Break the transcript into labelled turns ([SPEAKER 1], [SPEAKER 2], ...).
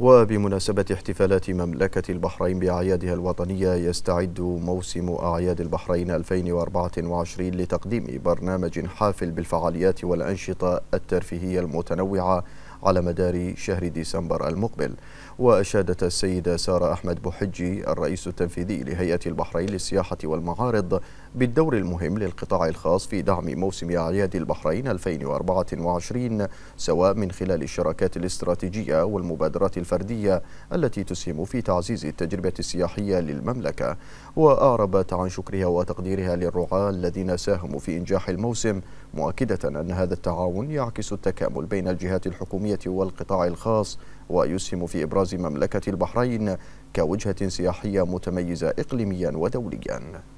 [SPEAKER 1] وبمناسبة احتفالات مملكة البحرين بأعيادها الوطنية يستعد موسم أعياد البحرين 2024 لتقديم برنامج حافل بالفعاليات والأنشطة الترفيهية المتنوعة على مدار شهر ديسمبر المقبل وأشادت السيدة سارة أحمد بوحجي الرئيس التنفيذي لهيئة البحرين للسياحة والمعارض بالدور المهم للقطاع الخاص في دعم موسم أعياد البحرين 2024 سواء من خلال الشراكات الاستراتيجية والمبادرات الفردية التي تسهم في تعزيز التجربة السياحية للمملكة وأعربت عن شكرها وتقديرها للرعاة الذين ساهموا في إنجاح الموسم مؤكدة أن هذا التعاون يعكس التكامل بين الجهات الحكومية الحكومية والقطاع الخاص ويسهم في إبراز مملكة البحرين كوجهة سياحية متميزة إقليميا ودوليا